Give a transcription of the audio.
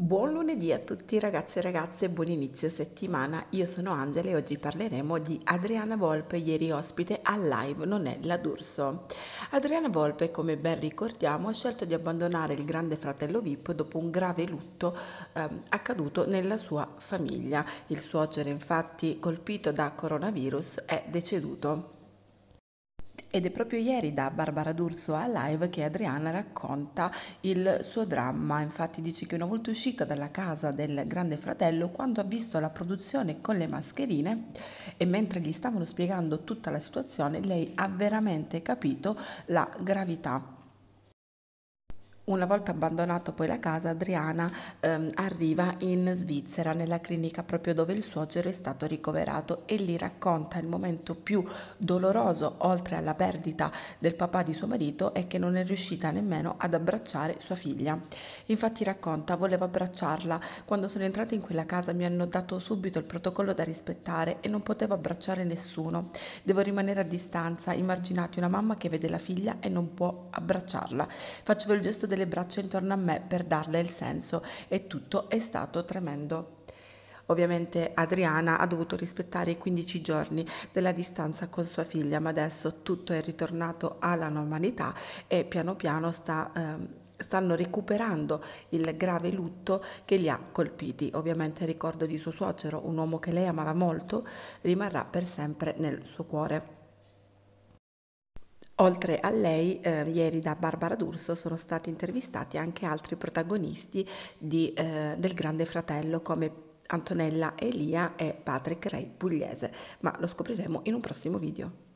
Buon lunedì a tutti ragazzi e ragazze, buon inizio settimana. Io sono Angela e oggi parleremo di Adriana Volpe, ieri ospite al live Non è la D'Urso. Adriana Volpe, come ben ricordiamo, ha scelto di abbandonare il grande fratello VIP dopo un grave lutto eh, accaduto nella sua famiglia. Il suocero, infatti, colpito da coronavirus, è deceduto ed è proprio ieri da Barbara D'Urso a live che Adriana racconta il suo dramma, infatti dice che una volta uscita dalla casa del grande fratello quando ha visto la produzione con le mascherine e mentre gli stavano spiegando tutta la situazione lei ha veramente capito la gravità una volta abbandonata poi la casa, Adriana ehm, arriva in Svizzera, nella clinica proprio dove il suocero è stato ricoverato e lì racconta il momento più doloroso, oltre alla perdita del papà di suo marito, è che non è riuscita nemmeno ad abbracciare sua figlia. Infatti racconta, volevo abbracciarla, quando sono entrata in quella casa mi hanno dato subito il protocollo da rispettare e non potevo abbracciare nessuno. Devo rimanere a distanza, immarginati una mamma che vede la figlia e non può abbracciarla. Facevo il gesto del le braccia intorno a me per darle il senso e tutto è stato tremendo. Ovviamente Adriana ha dovuto rispettare i 15 giorni della distanza con sua figlia, ma adesso tutto è ritornato alla normalità e piano piano sta, ehm, stanno recuperando il grave lutto che li ha colpiti. Ovviamente il ricordo di suo suocero, un uomo che lei amava molto, rimarrà per sempre nel suo cuore. Oltre a lei, eh, ieri da Barbara D'Urso sono stati intervistati anche altri protagonisti di, eh, del Grande Fratello come Antonella Elia e Patrick Ray Pugliese, ma lo scopriremo in un prossimo video.